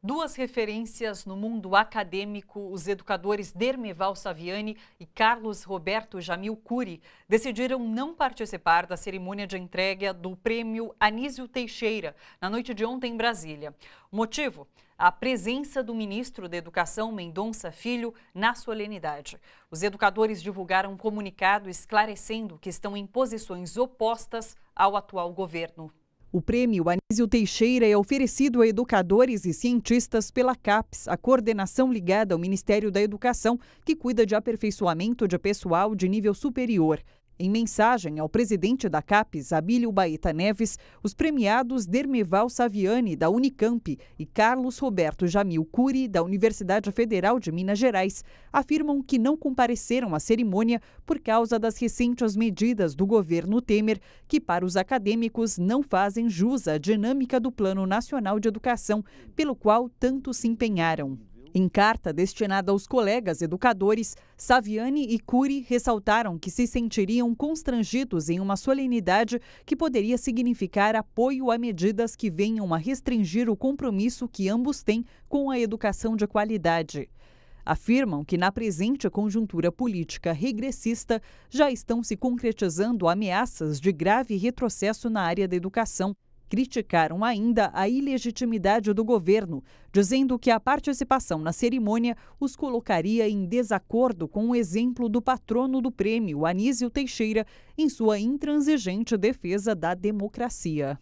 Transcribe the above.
Duas referências no mundo acadêmico, os educadores Dermeval Saviani e Carlos Roberto Jamil Cury decidiram não participar da cerimônia de entrega do prêmio Anísio Teixeira na noite de ontem em Brasília. O motivo? A presença do ministro da Educação, Mendonça Filho, na solenidade. Os educadores divulgaram um comunicado esclarecendo que estão em posições opostas ao atual governo. O prêmio Anísio Teixeira é oferecido a educadores e cientistas pela CAPES, a coordenação ligada ao Ministério da Educação, que cuida de aperfeiçoamento de pessoal de nível superior. Em mensagem ao presidente da CAPES, Abílio Baeta Neves, os premiados Dermeval Saviani, da Unicamp, e Carlos Roberto Jamil Cury, da Universidade Federal de Minas Gerais, afirmam que não compareceram à cerimônia por causa das recentes medidas do governo Temer, que para os acadêmicos não fazem jus à dinâmica do Plano Nacional de Educação, pelo qual tanto se empenharam. Em carta destinada aos colegas educadores, Saviani e Curi ressaltaram que se sentiriam constrangidos em uma solenidade que poderia significar apoio a medidas que venham a restringir o compromisso que ambos têm com a educação de qualidade. Afirmam que, na presente conjuntura política regressista, já estão se concretizando ameaças de grave retrocesso na área da educação criticaram ainda a ilegitimidade do governo, dizendo que a participação na cerimônia os colocaria em desacordo com o exemplo do patrono do prêmio, Anísio Teixeira, em sua intransigente defesa da democracia.